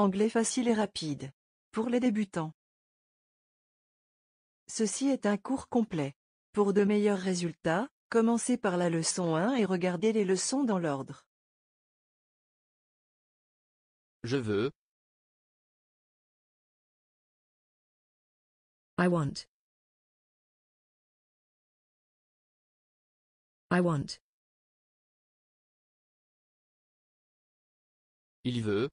Anglais facile et rapide. Pour les débutants. Ceci est un cours complet. Pour de meilleurs résultats, commencez par la leçon 1 et regardez les leçons dans l'ordre. Je veux. I want. I want. Il veut.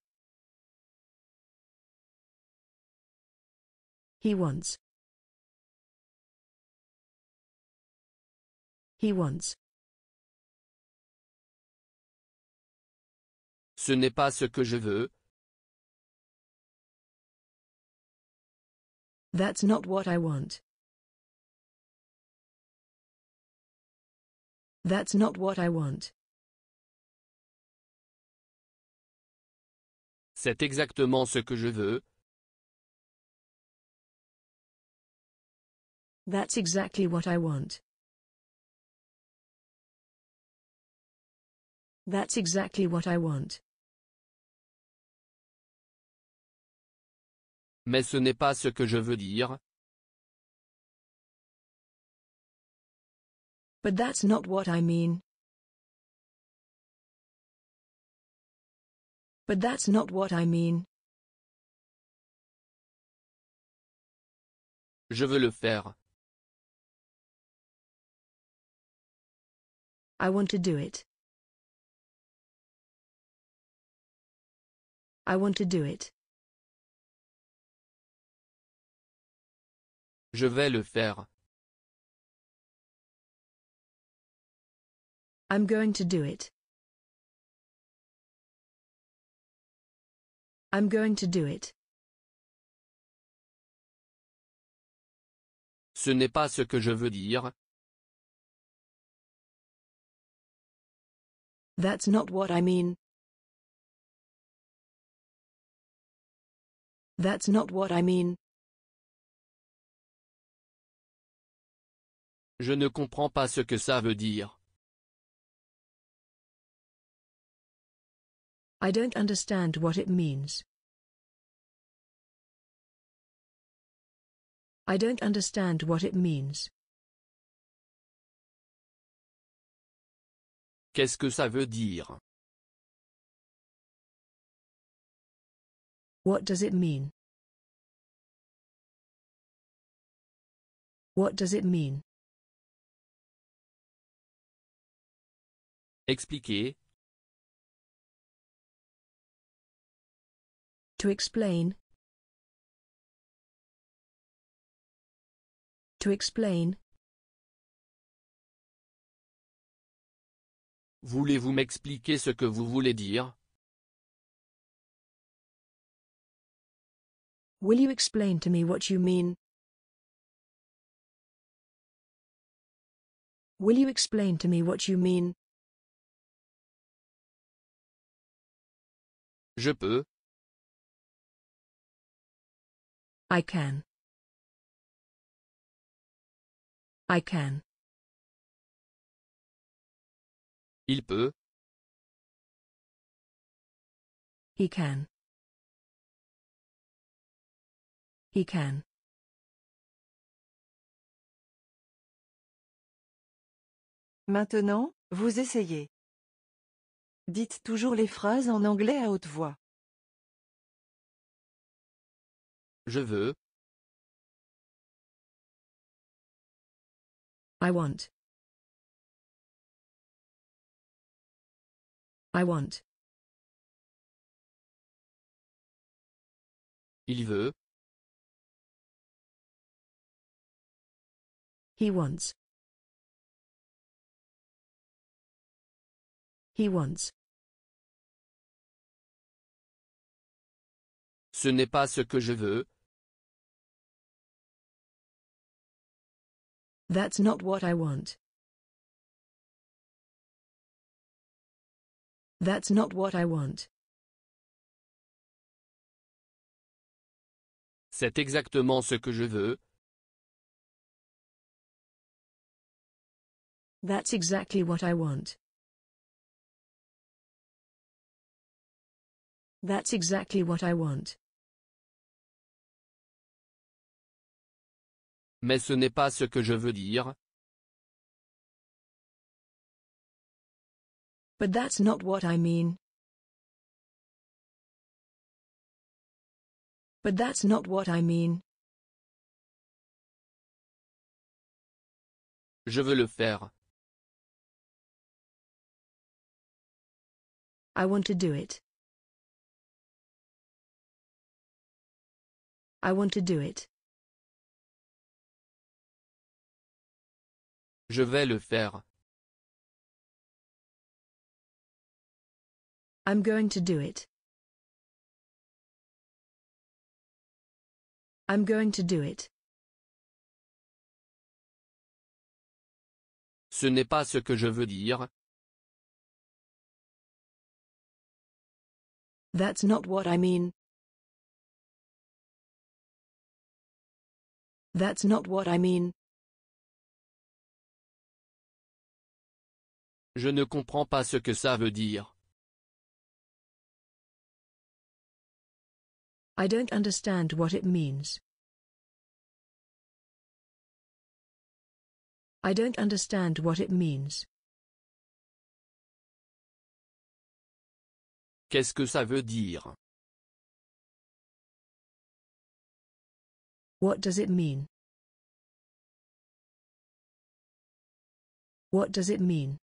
He wants. He wants. Ce n'est pas ce que je veux. That's not what I want. That's not what I want. C'est exactement ce que je veux. That's exactly what I want. That's exactly what I want. Mais ce n'est pas ce que je veux dire. But that's not what I mean. But that's not what I mean. Je veux le faire. I want to do it. I want to do it. Je vais le faire. I'm going to do it. I'm going to do it. Ce n'est pas ce que je veux dire, That's not what I mean. That's not what I mean. Je ne comprends pas ce que ça veut dire. I don't understand what it means. I don't understand what it means. Qu'est-ce que ça veut dire What does it mean What does it mean Expliquer. To explain. To explain. Voulez-vous m'expliquer ce que vous voulez dire Will you explain to me what you mean? Will you explain to me what you mean? Je peux. I can. I can. Il peut. He can. He can. Maintenant, vous essayez. Dites toujours les phrases en anglais à haute voix. Je veux. I want. I want. Il veut. He wants. He wants. Ce n'est pas ce que je veux. That's not what I want. That's not what I want. C'est exactement ce que je veux. That's exactly what I want. That's exactly what I want. Mais ce n'est pas ce que je veux dire. But that's not what I mean. But that's not what I mean. Je veux le faire. I want to do it. I want to do it. Je vais le faire. I'm going to do it. I'm going to do it. Ce n'est pas ce que je veux dire. That's not what I mean. That's not what I mean. Je ne comprends pas ce que ça veut dire. I don't understand what it means. I don't understand what it means. Qu'est-ce que ça veut dire? What does it mean? What does it mean?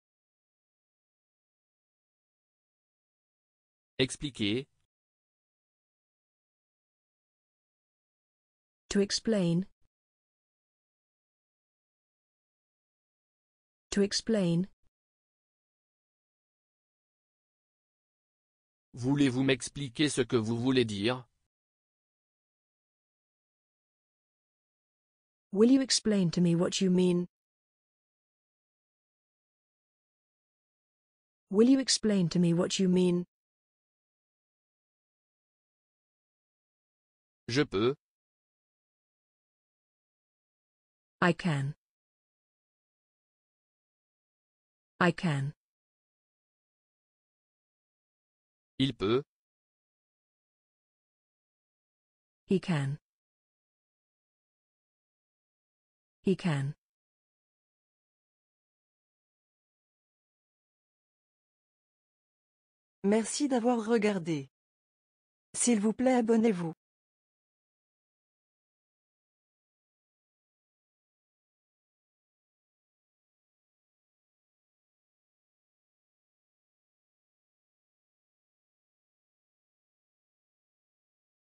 Expliquer, To explain. To explain. Voulez-vous m'expliquer ce que vous voulez dire? Will you explain to me what you mean? Will you explain to me what you mean? Je peux, I can. I can. Il peut. He can. He can. Merci d'avoir regardé. S'il vous plaît, abonnez-vous.